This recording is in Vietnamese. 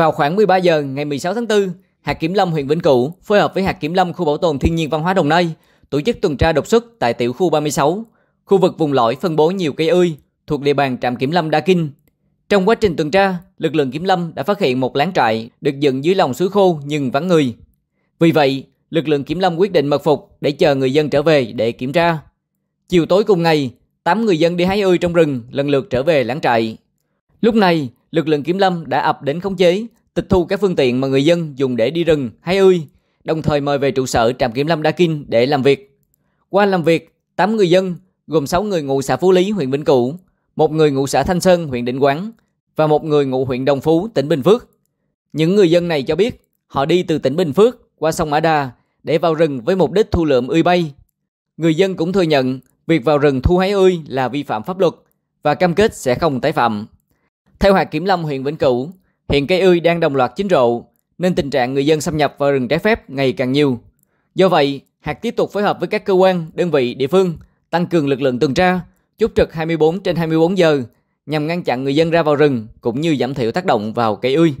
Vào khoảng 13 giờ ngày 16 tháng 4, Hạt Kiểm Lâm huyện Vĩnh Cửu phối hợp với Hạt Kiểm Lâm khu bảo tồn thiên nhiên văn hóa Đồng Nai tổ chức tuần tra đột xuất tại tiểu khu 36, khu vực vùng lõi phân bố nhiều cây ươi thuộc địa bàn trạm kiểm lâm Đa Kinh. Trong quá trình tuần tra, lực lượng kiểm lâm đã phát hiện một láng trại được dựng dưới lòng suối khô nhưng vắng người. Vì vậy, lực lượng kiểm lâm quyết định mật phục để chờ người dân trở về để kiểm tra. Chiều tối cùng ngày, 8 người dân đi hái ươi trong rừng lần lượt trở về láng trại. Lúc này, lực lượng kiểm lâm đã ập đến khống chế, tịch thu các phương tiện mà người dân dùng để đi rừng hay ươi, đồng thời mời về trụ sở trạm kiểm lâm Đa Kinh để làm việc. Qua làm việc, 8 người dân, gồm 6 người ngụ xã Phú Lý, huyện Vĩnh Cửu, một người ngụ xã Thanh Sơn, huyện Định Quán và một người ngụ huyện Đồng Phú, tỉnh Bình Phước. Những người dân này cho biết họ đi từ tỉnh Bình Phước qua sông Mã Đa để vào rừng với mục đích thu lượm ươi bay. Người dân cũng thừa nhận việc vào rừng thu hái ươi là vi phạm pháp luật và cam kết sẽ không tái phạm. Theo hạt kiểm lâm huyện Vĩnh Cửu, hiện cây ươi đang đồng loạt chín rộ nên tình trạng người dân xâm nhập vào rừng trái phép ngày càng nhiều. Do vậy, hạt tiếp tục phối hợp với các cơ quan, đơn vị địa phương tăng cường lực lượng tuần tra, chốt trực 24 trên 24 giờ nhằm ngăn chặn người dân ra vào rừng cũng như giảm thiểu tác động vào cây ươi.